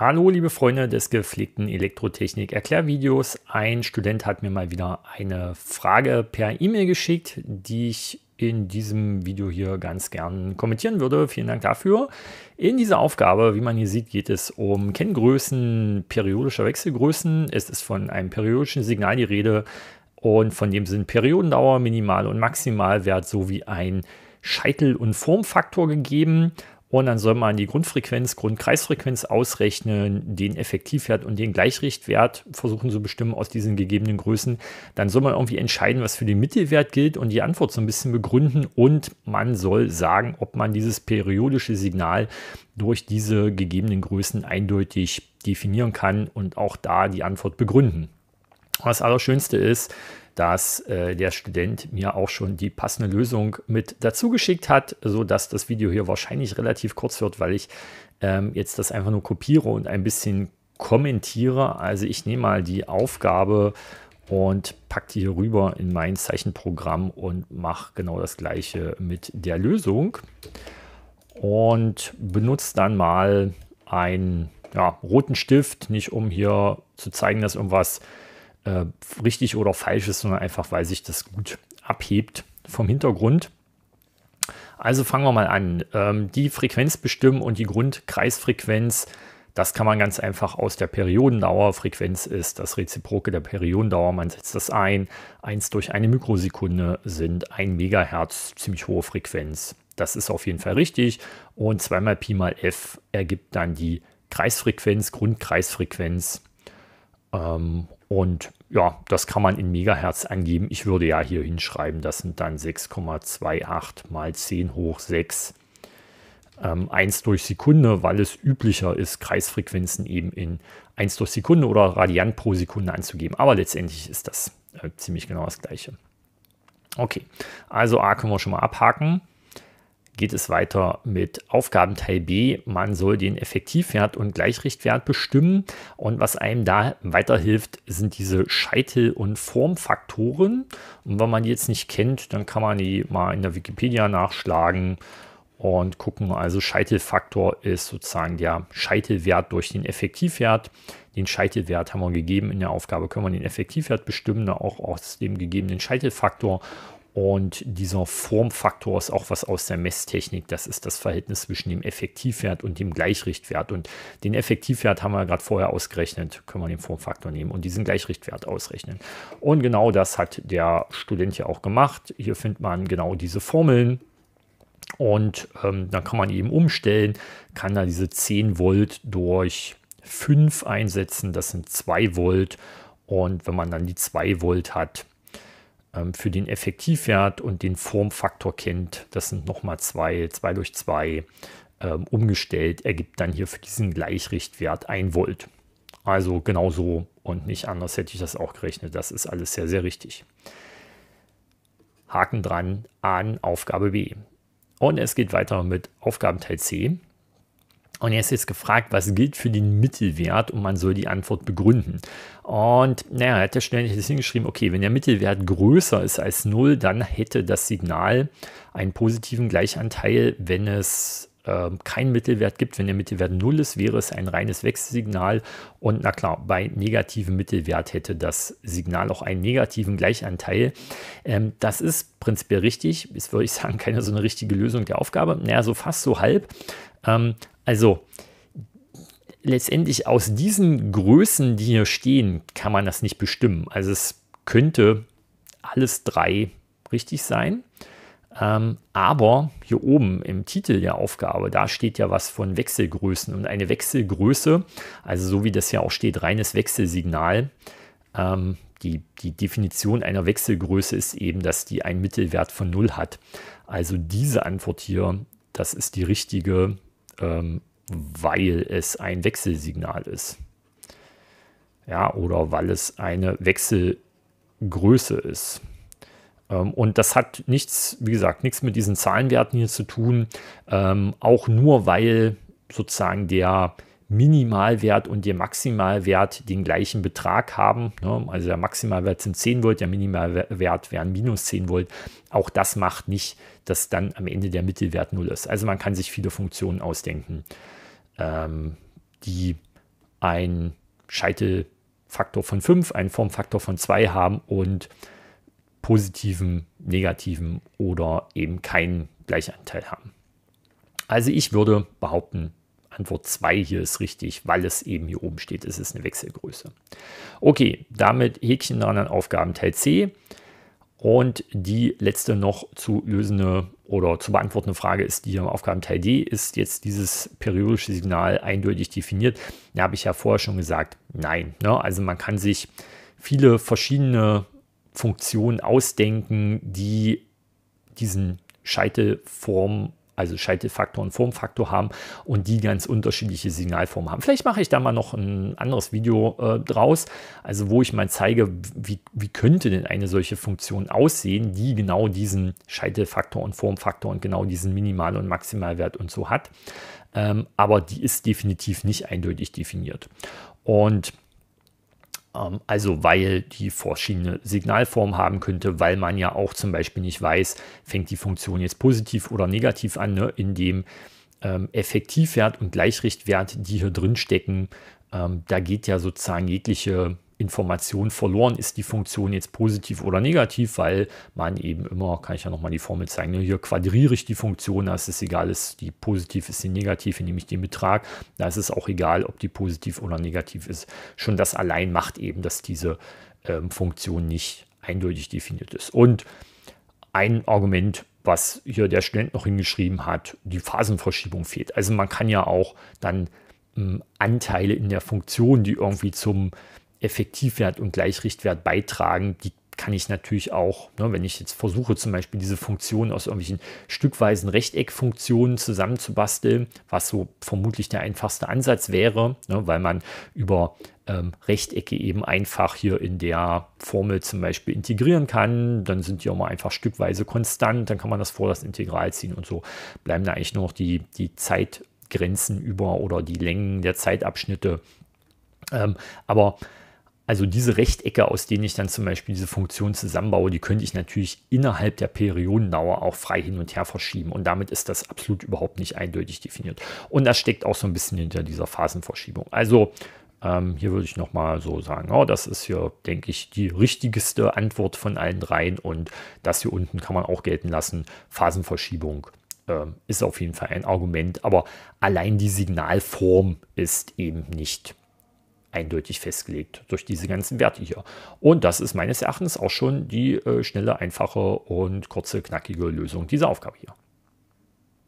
Hallo, liebe Freunde des gepflegten Elektrotechnik-Erklärvideos. Ein Student hat mir mal wieder eine Frage per E-Mail geschickt, die ich in diesem Video hier ganz gern kommentieren würde. Vielen Dank dafür. In dieser Aufgabe, wie man hier sieht, geht es um Kenngrößen periodischer Wechselgrößen. Es ist von einem periodischen Signal die Rede und von dem sind Periodendauer, Minimal- und Maximalwert sowie ein Scheitel- und Formfaktor gegeben. Und dann soll man die Grundfrequenz, Grundkreisfrequenz ausrechnen, den Effektivwert und den Gleichrichtwert versuchen zu bestimmen aus diesen gegebenen Größen. Dann soll man irgendwie entscheiden, was für den Mittelwert gilt und die Antwort so ein bisschen begründen. Und man soll sagen, ob man dieses periodische Signal durch diese gegebenen Größen eindeutig definieren kann und auch da die Antwort begründen. Das Allerschönste ist, dass äh, der Student mir auch schon die passende Lösung mit dazu geschickt hat, sodass das Video hier wahrscheinlich relativ kurz wird, weil ich ähm, jetzt das einfach nur kopiere und ein bisschen kommentiere. Also ich nehme mal die Aufgabe und packe die hier rüber in mein Zeichenprogramm und mache genau das gleiche mit der Lösung und benutze dann mal einen ja, roten Stift, nicht um hier zu zeigen, dass irgendwas äh, richtig oder falsch ist, sondern einfach, weil sich das gut abhebt vom Hintergrund. Also fangen wir mal an. Ähm, die Frequenz bestimmen und die Grundkreisfrequenz, das kann man ganz einfach aus der Periodendauer. Frequenz ist das Reziproke der Periodendauer. Man setzt das ein. 1 durch eine Mikrosekunde sind 1 Megahertz, ziemlich hohe Frequenz. Das ist auf jeden Fall richtig. Und 2 mal Pi mal F ergibt dann die Kreisfrequenz, Grundkreisfrequenz. Ähm, und ja, das kann man in Megahertz angeben. Ich würde ja hier hinschreiben, das sind dann 6,28 mal 10 hoch 6. Ähm, 1 durch Sekunde, weil es üblicher ist, Kreisfrequenzen eben in 1 durch Sekunde oder Radiant pro Sekunde anzugeben. Aber letztendlich ist das äh, ziemlich genau das gleiche. Okay, also A können wir schon mal abhaken geht es weiter mit Aufgabenteil B. Man soll den Effektivwert und Gleichrichtwert bestimmen. Und was einem da weiterhilft, sind diese Scheitel- und Formfaktoren. Und wenn man die jetzt nicht kennt, dann kann man die mal in der Wikipedia nachschlagen und gucken. Also Scheitelfaktor ist sozusagen der Scheitelwert durch den Effektivwert. Den Scheitelwert haben wir gegeben in der Aufgabe, können wir den Effektivwert bestimmen, auch aus dem gegebenen Scheitelfaktor. Und dieser Formfaktor ist auch was aus der Messtechnik. Das ist das Verhältnis zwischen dem Effektivwert und dem Gleichrichtwert. Und den Effektivwert haben wir gerade vorher ausgerechnet. Können wir den Formfaktor nehmen und diesen Gleichrichtwert ausrechnen. Und genau das hat der Student ja auch gemacht. Hier findet man genau diese Formeln. Und ähm, dann kann man eben umstellen, kann da diese 10 Volt durch 5 einsetzen. Das sind 2 Volt. Und wenn man dann die 2 Volt hat, ähm, für den Effektivwert und den Formfaktor kennt. Das sind nochmal zwei, zwei durch zwei ähm, umgestellt, ergibt dann hier für diesen Gleichrichtwert 1 Volt. Also genauso und nicht anders hätte ich das auch gerechnet. Das ist alles sehr, sehr richtig. Haken dran an Aufgabe B. Und es geht weiter mit Aufgabenteil C. Und jetzt ist gefragt, was gilt für den Mittelwert und man soll die Antwort begründen. Und naja, er hat ja schnell jetzt hingeschrieben, okay, wenn der Mittelwert größer ist als 0, dann hätte das Signal einen positiven Gleichanteil, wenn es äh, keinen Mittelwert gibt. Wenn der Mittelwert 0 ist, wäre es ein reines Wechselsignal. Und na klar, bei negativem Mittelwert hätte das Signal auch einen negativen Gleichanteil. Ähm, das ist prinzipiell richtig. Ist, würde ich sagen, keine so eine richtige Lösung der Aufgabe. Naja, so fast so halb. Ähm, also letztendlich aus diesen Größen, die hier stehen, kann man das nicht bestimmen. Also es könnte alles drei richtig sein. Ähm, aber hier oben im Titel der Aufgabe, da steht ja was von Wechselgrößen. Und eine Wechselgröße, also so wie das ja auch steht, reines Wechselsignal, ähm, die, die Definition einer Wechselgröße ist eben, dass die einen Mittelwert von 0 hat. Also diese Antwort hier, das ist die richtige ähm, weil es ein Wechselsignal ist. Ja, oder weil es eine Wechselgröße ist. Ähm, und das hat nichts, wie gesagt, nichts mit diesen Zahlenwerten hier zu tun. Ähm, auch nur weil sozusagen der Minimalwert und ihr Maximalwert den gleichen Betrag haben. Ne? Also der Maximalwert sind 10 Volt, der Minimalwert wären minus 10 Volt. Auch das macht nicht, dass dann am Ende der Mittelwert 0 ist. Also man kann sich viele Funktionen ausdenken, ähm, die einen Scheitelfaktor von 5, einen Formfaktor von 2 haben und positiven, negativen oder eben keinen Gleichanteil haben. Also ich würde behaupten, Antwort 2 hier ist richtig, weil es eben hier oben steht, es ist eine Wechselgröße. Okay, damit Häkchen dran an Aufgaben Teil C. Und die letzte noch zu lösende oder zu beantwortende Frage ist die im Aufgabenteil D. Ist jetzt dieses periodische Signal eindeutig definiert? Da habe ich ja vorher schon gesagt, nein. Ne? Also man kann sich viele verschiedene Funktionen ausdenken, die diesen Scheitelform also Scheitelfaktor und Formfaktor haben und die ganz unterschiedliche Signalformen haben. Vielleicht mache ich da mal noch ein anderes Video äh, draus, also wo ich mal zeige, wie, wie könnte denn eine solche Funktion aussehen, die genau diesen Scheitelfaktor und Formfaktor und genau diesen Minimal- und Maximalwert und so hat. Ähm, aber die ist definitiv nicht eindeutig definiert. Und ähm, also weil die verschiedene Signalformen haben könnte, weil man ja auch zum Beispiel nicht weiß, fängt die Funktion jetzt positiv oder negativ an, ne? in dem ähm, Effektivwert und Gleichrichtwert, die hier drin stecken, ähm, da geht ja sozusagen jegliche Information verloren. Ist die Funktion jetzt positiv oder negativ, weil man eben immer, kann ich ja nochmal die Formel zeigen, ne, hier quadriere ich die Funktion, da ist es egal, ist die positiv, ist die negativ, nehme ich den Betrag, da ist es auch egal, ob die positiv oder negativ ist. Schon das allein macht eben, dass diese ähm, Funktion nicht eindeutig definiert ist. Und ein Argument, was hier der Student noch hingeschrieben hat, die Phasenverschiebung fehlt. Also man kann ja auch dann ähm, Anteile in der Funktion, die irgendwie zum Effektivwert und Gleichrichtwert beitragen, die kann ich natürlich auch, ne, wenn ich jetzt versuche, zum Beispiel diese Funktion aus irgendwelchen stückweisen Rechteckfunktionen zusammenzubasteln, was so vermutlich der einfachste Ansatz wäre, ne, weil man über ähm, Rechtecke eben einfach hier in der Formel zum Beispiel integrieren kann, dann sind die auch mal einfach stückweise konstant, dann kann man das vor das Integral ziehen und so bleiben da eigentlich nur noch die, die Zeitgrenzen über oder die Längen der Zeitabschnitte. Ähm, aber also diese Rechtecke, aus denen ich dann zum Beispiel diese Funktion zusammenbaue, die könnte ich natürlich innerhalb der Periodendauer auch frei hin und her verschieben. Und damit ist das absolut überhaupt nicht eindeutig definiert. Und das steckt auch so ein bisschen hinter dieser Phasenverschiebung. Also ähm, hier würde ich nochmal so sagen, oh, das ist hier, denke ich, die richtigste Antwort von allen dreien. Und das hier unten kann man auch gelten lassen. Phasenverschiebung ähm, ist auf jeden Fall ein Argument. Aber allein die Signalform ist eben nicht eindeutig festgelegt durch diese ganzen Werte hier. Und das ist meines Erachtens auch schon die äh, schnelle, einfache und kurze, knackige Lösung dieser Aufgabe hier.